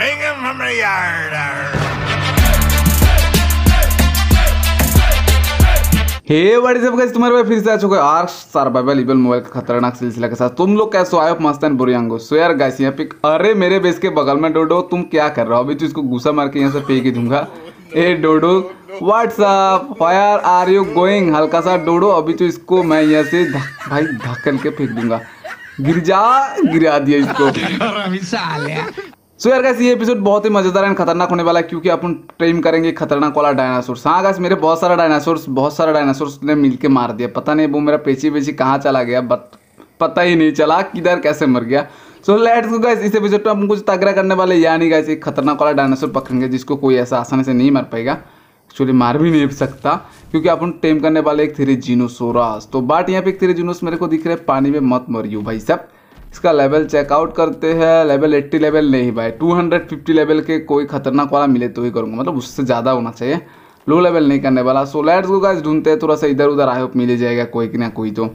Take him from the yard. हे वाड़ी सब gas तुम्हारे फिर से आ चुके आर सर्वाइवल इवल मोबाइल का खतरनाक सिलसिला के साथ तुम लोग कैसे आए मस्त एंड अंगो सो यार गाइस यहाँ पे अरे मेरे बेस के बगल में डोडो तुम क्या कर रहे हो अभी तो इसको गुस्सा मार के यहाँ से फेंक ही दूंगा ए dodo what's up fire are you going हल्का सा डोडो अभी तो इसको मैं यहाँ से भाई धक्कन के फेंक दूंगा गिर जा गिरा दिया इसको सो यार गैस ये एपिसोड बहुत ही मजेदार एंड खतरनाक होने वाला है क्योंकि अपन ट्रेम करेंगे खतरनाक वाला डायनासोर्स हाँ गैस मेरे बहुत सारा डायनासोर्स बहुत सारा डायनासोर्स ने मिलके मार दिया पता नहीं वो मेरा पेची पेची कहाँ चला गया बट पता ही नहीं चला किधर कैसे मर गया सो लेट्स गैस इस एपिसोड में अपन कुछ तगड़ा करने वाले यानी गैस एक खतरनाक वाला डायनासोर पकड़ेंगे जिसको कोई ऐसा आसानी से नहीं मर पाएगा एक्चुअली मार भी नहीं सकता क्योंकि अपन टेम करने वाले एक थ्री जीनोसोरास तो बाट यहाँ पे एक थ्री जीनोस मेरे को दिख रहा है पानी में मत मरियो भाई साहब इसका लेवल चेकआउट करते हैं लेवल 80 लेवल नहीं भाई 250 लेवल के कोई खतरनाक वाला मिले तो ही करूँगा मतलब उससे ज़्यादा होना चाहिए लो लेवल नहीं करने वाला सो लेट्स गो गाइस ढूंढते हैं थोड़ा सा इधर उधर आए मिल जाएगा कोई ना कोई तो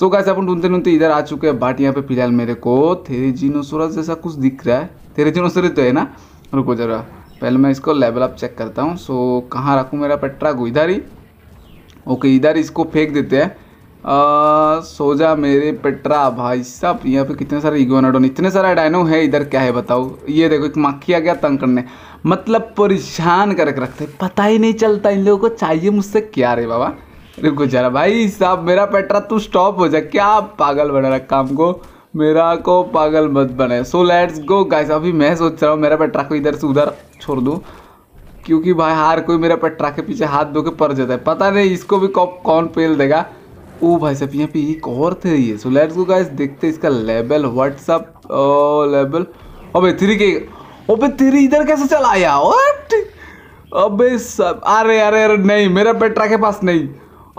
सो गाइस अपन ढूंढते ढूंढते इधर आ चुके हैं बट यहाँ पे फिलहाल मेरे को थेरेजिनोसोरस जैसा कुछ दिख रहा है थेरेजिनोसोरस तो है ना रुको जरा पहले मैं इसको लेवल अप चेक करता हूँ सो कहाँ रखूँ मेरा पेट्रा को इधर ही ओके इधर इसको फेंक देते हैं सोजा मेरे पेट्रा भाई सब यहाँ पे कितने सारे इगोनाडोन इतने सारे डायनो है इधर क्या है बताओ ये देखो एक माखी आ गया तंग करने मतलब परेशान करके रखते पता ही नहीं चलता इन लोगों को चाहिए मुझसे क्या रे बाबा रुको जरा भाई साहब मेरा पेट्रा तू स्टॉप हो जा क्या पागल बना रखा को मेरा को पागल मत बने सो लेट्स गो गाइस अभी मैं सोच रहा हूँ मेरा पेट्रा को इधर से उधर छोड़ दूँ क्योंकि भाई हार कोई मेरा पेट्रा के पीछे हाथ धो के पड़ जाता है पता नहीं इसको भी कौन पेल देगा ओ भाई साहब यहाँ पे एक और थे ये सो लेट्स गो गाइस देखते हैं इसका लेवल व्हाट्सअप लेवल अबे थ्री के अबे थ्री इधर कैसे चला आया व्हाट अबे सब अरे अरे अरे नहीं मेरा पेट्रा के पास नहीं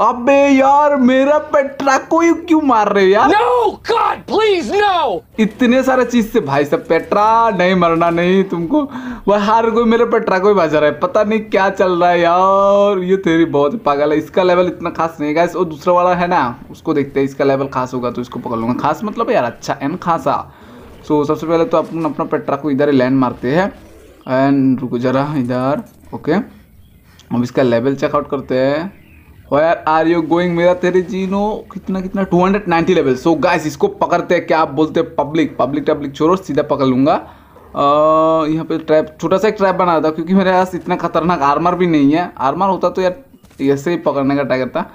अबे यार मेरा पेट्रा को क्यों मार रहे यार नो गॉड प्लीज नो इतने सारे चीज से भाई साहब पेट्रा नहीं मरना नहीं तुमको वह हर कोई मेरे पेट्रा को ही बाजा रहा है पता नहीं क्या चल रहा है यार ये तेरी बहुत पागल है इसका लेवल इतना खास नहीं है और दूसरा वाला है ना उसको देखते हैं इसका लेवल खास होगा तो इसको पकड़ लूंगा खास मतलब यार अच्छा एंड खासा सो so, सबसे पहले तो अपन अपना पेट्रा को इधर ही लैंड मारते हैं एंड रुको जरा इधर ओके हम इसका लेवल चेकआउट करते हैं वेयर आर यू गोइंग मेरा तेरे जीनो कितना कितना 290 लेवल सो गाइस इसको पकड़ते हैं क्या आप बोलते हैं पब्लिक पब्लिक टब्लिक छोड़ो सीधा पकड़ लूँगा यहाँ पे ट्रैप छोटा सा एक ट्रैप बना था क्योंकि मेरे पास इतना खतरनाक आर्मर भी नहीं है आर्मर होता तो यार ऐसे ही पकड़ने का ट्राई करता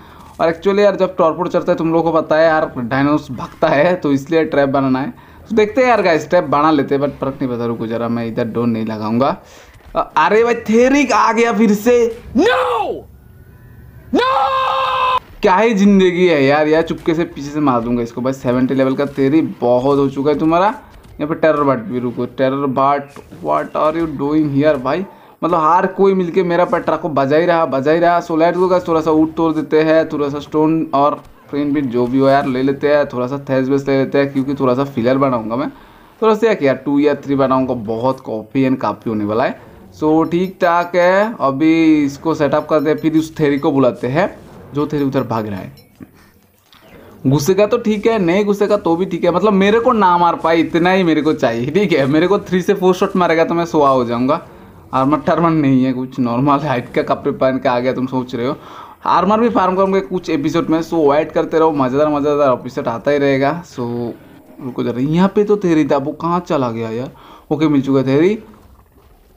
और एक्चुअली यार जब टॉर्पोड चलता है तुम लोगों को पता है यार डायनोस भगता है तो इसलिए ट्रैप बनाना है तो देखते हैं यार गाइस ट्रैप बना लेते हैं बट फर्क नहीं पता रुको जरा मैं इधर डोन नहीं लगाऊंगा अरे भाई थेरिक आ गया फिर से नो no! नो क्या ही जिंदगी है यार यार चुपके से पीछे से मार दूंगा इसको भाई सेवेंटी लेवल का तेरी बहुत हो चुका है तुम्हारा यहाँ पर टेरर बाट भी रुको terror bird what are you doing here भाई मतलब हर कोई मिलके मेरा पेट्रा को बजा ही रहा बजा ही रहा सो लाइट होगा थोड़ा सा ऊट तोड़ देते हैं थोड़ा सा स्टोन और फ्रेन बीट जो भी हो यार ले लेते हैं थोड़ा सा थेस बेस ले लेते हैं क्योंकि थोड़ा सा फिलर बनाऊंगा मैं थोड़ा सा यार टू या थ्री बनाऊंगा बहुत कॉफी एंड काफ़ी होने वाला है सो ठीक ठाक है अभी इसको सेटअप करते हैं फिर उस थेरी को बुलाते हैं जो थेरी उधर भाग रहा है घुसेगा तो ठीक है नहीं घुसेगा तो भी ठीक है मतलब मेरे को ना मार पाए इतना ही मेरे को चाहिए ठीक है मेरे को थ्री से फोर शॉट मारेगा तो मैं सुहा हो जाऊंगा आर्मर टर्मर नहीं है कुछ नॉर्मल हाइट का कपड़े पहन के आ गया तुम सोच रहे हो आर्मर भी फार्म करोगे कुछ एपिसोड में सो वाइट करते रहो मज़ेदार मज़ेदार एपिसोड आता ही रहेगा सो रुको जरा यहाँ पे तो थेरी था वो कहाँ चला गया यार ओके मिल चुका थेरी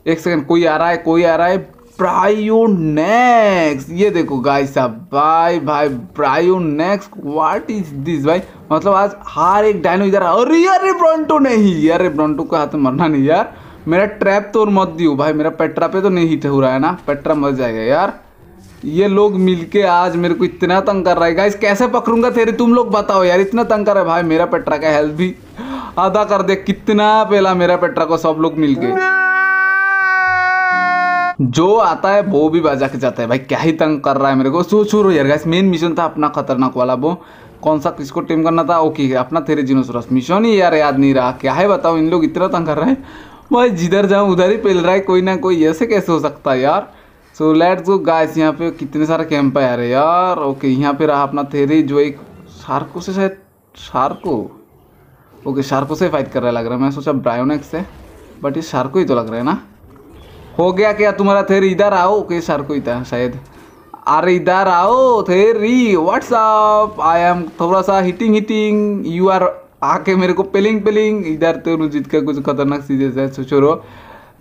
एक सेकंड कोई आ रहा है कोई आ रहा है प्रायोनेक्स ये देखो गाइस साहब भाई भाई प्रायोनेक्स व्हाट इज दिस भाई मतलब आज हर एक डायनो इधर अरे अरे ब्रॉन्टो नहीं यार ब्रॉन्टो के हाथ में मरना नहीं यार मेरा ट्रैप तो और मत दियो भाई मेरा पेट्रा पे तो नहीं हिट हो रहा है ना पेट्रा मर जाएगा यार ये लोग मिलके आज मेरे को इतना तंग कर रहा है गाइस कैसे पकड़ूंगा तेरे तुम लोग बताओ यार इतना तंग कर रहा है भाई मेरा पेट्रा का हेल्थ भी आधा कर दे कितना पहला मेरा पेट्रा को सब लोग मिलके जो आता है वो भी बजा के जाता है भाई क्या ही तंग कर रहा है मेरे को सो छोड़ो यार गैस मेन मिशन था अपना खतरनाक वाला वो कौन सा किसको टीम करना था ओके अपना तेरे जीनोसोरस मिशन ही यार याद नहीं रहा क्या है बताओ इन लोग इतना तंग कर रहे हैं भाई जिधर जाऊँ उधर ही पेल रहा है कोई ना कोई ऐसे कैसे हो सकता है यार सो लेट गो गैस यहाँ पे कितने सारे कैंप है यार यार ओके यहाँ पे रहा अपना थेरी जो एक शार्को से शायद शार्को ओके शार्को से फाइट कर रहा है लग रहा है मैं सोचा ब्रायोनेक्स से बट ये शार्को ही तो लग रहा है ना हो गया क्या तुम्हारा थेर इधर आओ के सर को इधर शायद अरे इधर आओ थेरी व्हाट्सअप आई एम थोड़ा सा हिटिंग हिटिंग यू आर आके मेरे को पेलिंग पेलिंग इधर तो रुजित का कुछ खतरनाक चीजें छोरो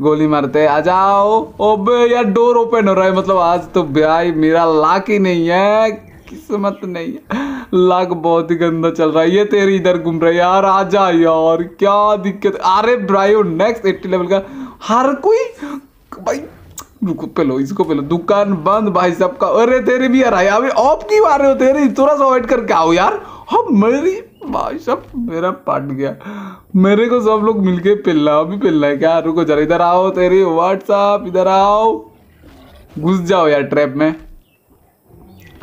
गोली मारते आ जाओ ओबे यार डोर ओपन हो रहा है मतलब आज तो भाई मेरा लाख ही नहीं है किस्मत नहीं है लाख बहुत ही गंदा चल रहा है ये तेरी इधर घूम रहा है यार आ जा यार क्या दिक्कत अरे ब्रायो नेक्स्ट एट्टी लेवल का हर कोई भाई रुको पहलो इसको पहलो दुकान बंद भाई साहब का अरे तेरे भी यार अभी ऑफ की मार रहे हो तेरे थोड़ा सा वेट करके आओ यार हम हाँ, मेरी भाई साहब मेरा पट गया मेरे को सब लोग मिलके पिल्ला अभी पिल्ला है क्या रुको जरा इधर आओ तेरे व्हाट्सअप इधर आओ घुस जाओ यार ट्रैप में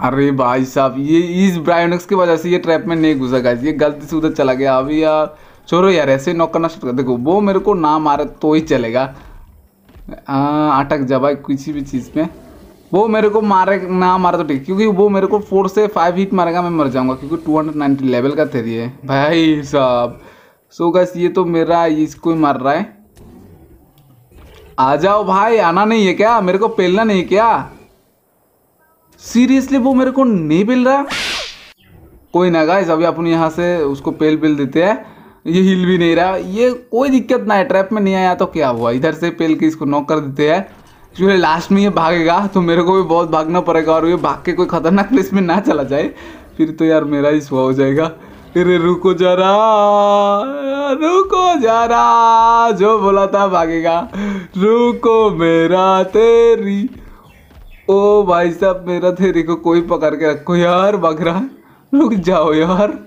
अरे भाई साहब ये इस ब्रायोनिक्स की वजह से ये ट्रैप में नहीं घुसा गया ये गलती से उधर चला गया अभी यार छोड़ो यार ऐसे नॉक करना देखो वो मेरे को ना मारे तो ही चलेगा हाँ, अटक जा भाई किसी भी चीज़ पे वो मेरे को मारे ना मारे तो ठीक क्योंकि वो मेरे को फोर से फाइव हिट मारेगा मैं मर जाऊंगा क्योंकि टू हंड्रेड नाइन्टी लेवल का थेरी है भाई साहब सो गैस ये तो मेरा इसको ही मार रहा है आ जाओ भाई आना नहीं है क्या मेरे को पेलना नहीं है क्या सीरियसली वो मेरे को नहीं पेल रहा कोई ना गाइस अभी अपन यहाँ से उसको पेल पेल देते हैं ये हिल भी नहीं रहा ये कोई दिक्कत ना है ट्रैप में नहीं आया तो क्या हुआ इधर से पेल के इसको नॉक कर देते हैं क्योंकि लास्ट में ये भागेगा तो मेरे को भी बहुत भागना पड़ेगा और ये भाग के कोई खतरनाक प्लेस में ना चला जाए फिर तो यार मेरा ही सुहा हो जाएगा अरे रुको जरा रुको जरा जो बोला था भागेगा रुको मेरा तेरी ओ भाई साहब मेरा तेरी को कोई पकड़ के रखो यार भाग रहा रुक जाओ यार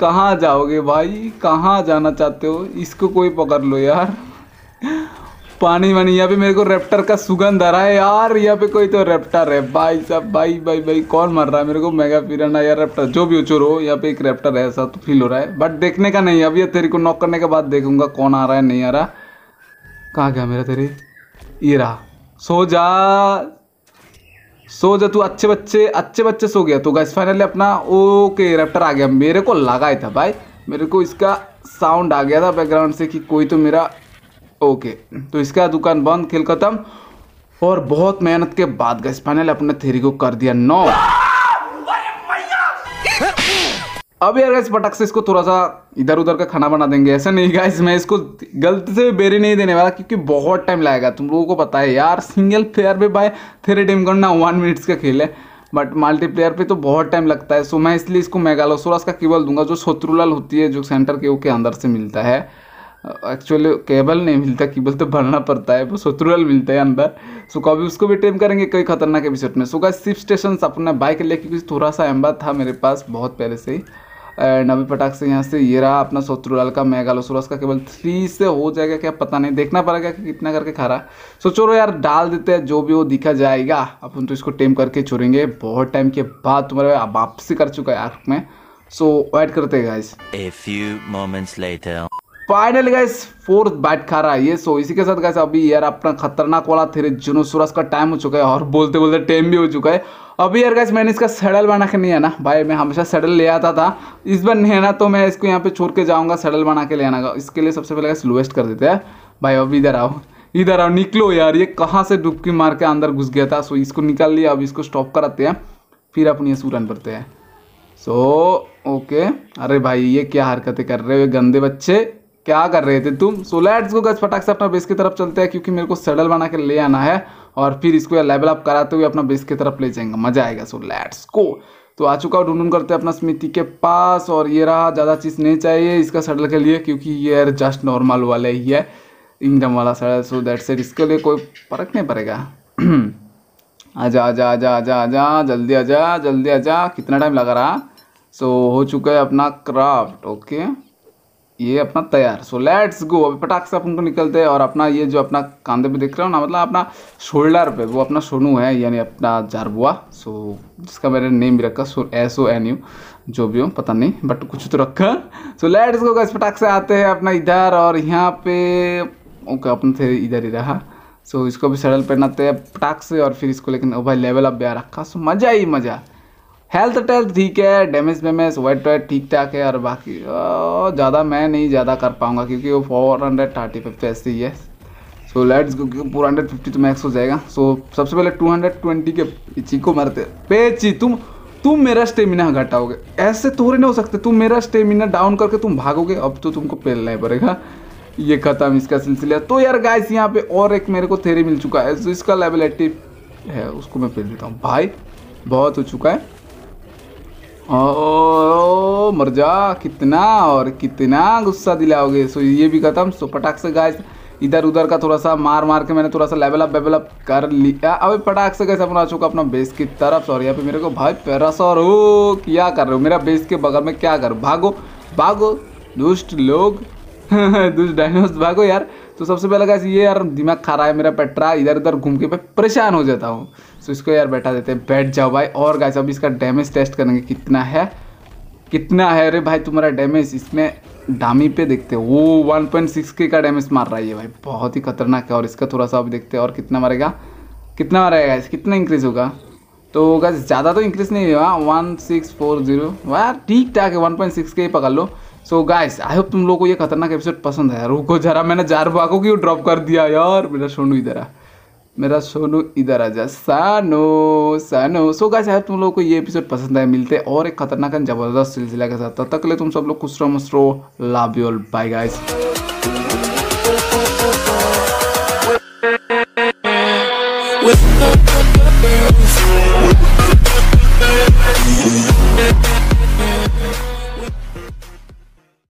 कहाँ जाओगे भाई कहाँ जाना चाहते हो इसको कोई पकड़ लो यार पानी वानी यहाँ पे मेरे को रेप्टर का सुगंध आ रहा है यार यहाँ पे कोई तो रेप्टर है भाई साहब भाई भाई भाई कौन मर रहा है मेरे को मेगा पिराना यार रेप्टर जो भी उचुर हो यहाँ पे एक रेप्टर है ऐसा तो फील हो रहा है बट देखने का नहीं अभी तेरे को नॉक करने के बाद देखूंगा कौन आ रहा है नहीं आ रहा कहाँ गया मेरा तेरे ये रहा सो जा सो जा तू अच्छे बच्चे अच्छे बच्चे सो गया तो गैस फाइनली अपना ओके रैप्टर आ गया मेरे को लगा था भाई मेरे को इसका साउंड आ गया था बैकग्राउंड से कि कोई तो मेरा ओके तो इसका दुकान बंद खेल खत्म और बहुत मेहनत के बाद गैस फाइनल अपने थेरी को कर दिया नौ अब यार गैस पटक से इसको थोड़ा सा इधर उधर का खाना बना देंगे ऐसा नहीं गाइस मैं इसको गलती से बेरी नहीं देने वाला क्योंकि बहुत टाइम लगेगा तुम लोगों को पता है यार सिंगल प्लेयर पे बाय थ्री टीम करना वन मिनट्स का खेल है बट मल्टीप्लेयर पे तो बहुत टाइम लगता है सो मैं इसलिए इसको मेगालोसोरस का केबल दूंगा जो शत्रुलाल होती है जो सेंटर के के अंदर से मिलता है एक्चुअली केबल नहीं मिलता केबल तो भरना पड़ता है वो शत्रुलाल मिलता है अंदर सो कभी उसको भी टेम करेंगे कई खतरनाक एपिसोड में सो का सिर्फ स्टेशन अपना बाइक लेके क्योंकि थोड़ा सा एम्बा था मेरे पास बहुत पहले से ही एंड अभी पटाख से यहाँ से ये रहा अपना शत्रुलाल का मेगालोसोरस का केवल थ्री से हो जाएगा क्या पता नहीं देखना पड़ेगा कि कितना करके खा रहा सो चोरो यार डाल देते हैं जो भी वो दिखा जाएगा अपन तो इसको टेम करके छोड़ेंगे बहुत टाइम के बाद तुम्हारे वापसी कर चुका है आर्क में सो वेट करते फाइनल गाइस फोर्थ बैट खा रहा है ये सो इसी के साथ गाइस अभी यार अपना खतरनाक वाला थे जुनूसुरस का टाइम हो चुका है और बोलते बोलते टाइम भी हो चुका है अभी यार गैस मैंने इसका सैडल बना के नहीं आना भाई मैं हमेशा सैडल ले आता था इस बार नहीं है ना तो मैं इसको यहाँ पे छोड़ के जाऊँगा सैडल बना के ले आना इसके लिए सबसे पहले गैस लोएस्ट कर देते हैं भाई अब इधर आओ इधर आओ निकलो यार ये कहाँ से डुबकी मार के अंदर घुस गया था सो इसको निकाल लिया अब इसको स्टॉप कराते हैं फिर अपनी ये सूरन भरते हैं सो ओके अरे भाई ये क्या हरकतें कर रहे हो ये गंदे बच्चे क्या कर रहे थे तुम सो लेट्स गो गज फटाक से अपना बेस की तरफ चलते हैं क्योंकि मेरे को सैडल बना के ले आना है और फिर इसको लेवल अप कराते हुए अपना बेस की तरफ ले जाएंगे मजा आएगा सो लेट्स को तो आ चुका ढूंढ ढूंढ करते अपना स्मृति के पास और ये रहा ज़्यादा चीज़ नहीं चाहिए इसका सडल के लिए क्योंकि ये जस्ट नॉर्मल वाला ही है इंगडम वाला सड़क सो दैट सेट इसके लिए कोई फर्क नहीं पड़ेगा आजा आजा आजा आजा आजा जल्दी आजा जल्दी आजा कितना टाइम लगा रहा सो so, हो चुका है अपना क्राफ्ट ओके okay? ये अपना तैयार सो लेट्स गो अभी पटाख से अपन को निकलते हैं और अपना ये जो अपना कांधे पे दिख रहा हो ना मतलब अपना शोल्डर पे वो अपना सोनू है यानी अपना जारबुआ सो जिसका मैंने नेम भी रखा so S O N U जो भी हो पता नहीं बट कुछ तो रखा सो लेट्स गो गैस पटाख से आते हैं अपना इधर और यहाँ पे ओके अपन थे इधर ही रहा सो इसको भी सड़ल पहनाते हैं पटाख से और फिर इसको लेकिन ओ भाई लेवल अब भी रखा सो मज़ा ही मज़ा हेल्थ टेल्थ ठीक है डैमेज वैमेज वेट वेट ठीक ठाक है और बाकी ज़्यादा मैं नहीं ज़्यादा कर पाऊँगा क्योंकि वो फोर हंड्रेड थर्टी फिफ्थ ऐसे ही है सो लेट्स क्योंकि फोर हंड्रेड फिफ्टी तो मैक्स हो जाएगा सो so, सबसे पहले टू हंड्रेड ट्वेंटी के पीछी को मारते पेची तुम तुम मेरा स्टेमिना घटाओगे ऐसे थोड़े नहीं हो सकते तुम मेरा स्टेमिना डाउन करके तुम भागोगे अब तो तुमको पेलना ही पड़ेगा ये खत्म इसका सिलसिला तो यार गाइस यहाँ पे और एक मेरे को थेरी मिल चुका है जो इसका लेवल एट्टी है उसको मैं पेल देता हूँ भाई बहुत हो चुका है ओ, मर जा कितना और कितना गुस्सा दिलाओगे सो ये भी खत्म सो पटाख से गाइस इधर उधर का थोड़ा सा मार मार के मैंने थोड़ा सा लेवल अप लेवल अप कर लिया अभी पटाख से कैसे अपना चुका अपना बेस की तरफ और यहाँ पे मेरे को भाई और हो क्या कर रहे हो मेरा बेस के बगल में क्या कर भागो भागो दुष्ट लोग दुष्ट डायनोस भागो यार तो सबसे पहले कैसे ये यार दिमाग खा रहा है मेरा पेट्रा इधर उधर घूम के मैं परेशान हो जाता हूँ तो इसको यार बैठा देते हैं बैठ जाओ भाई और गाय अब इसका डैमेज टेस्ट करेंगे कितना है कितना है अरे भाई तुम्हारा डैमेज इसमें डामी पे देखते हो वो सिक्स के का डैमेज मार रहा है ये भाई बहुत ही खतरनाक है और इसका थोड़ा सा अब देखते हैं और कितना मारेगा कितना मारेगा इस कितना इंक्रीज़ होगा तो गैस ज़्यादा तो इंक्रीज़ नहीं हुआ वन सिक्स फोर जीरो वाह ठीक ठाक है वन पॉइंट सिक्स के ही पकड़ लो सो गाइस आई होप तुम लोगों को ये खतरनाक एपिसोड पसंद आया रुको जरा मैंने जार बाको की ड्रॉप कर दिया यार मेरा सोनू इधर आ मेरा सोनू इधर आ जा सानो सानो सो गाइस आई होप तुम लोगों को ये एपिसोड पसंद आया मिलते हैं और एक खतरनाक जबरदस्त सिलसिला के साथ तब तक ले तुम सब लोग खुश रहो मस्त रहो love you all bye guys with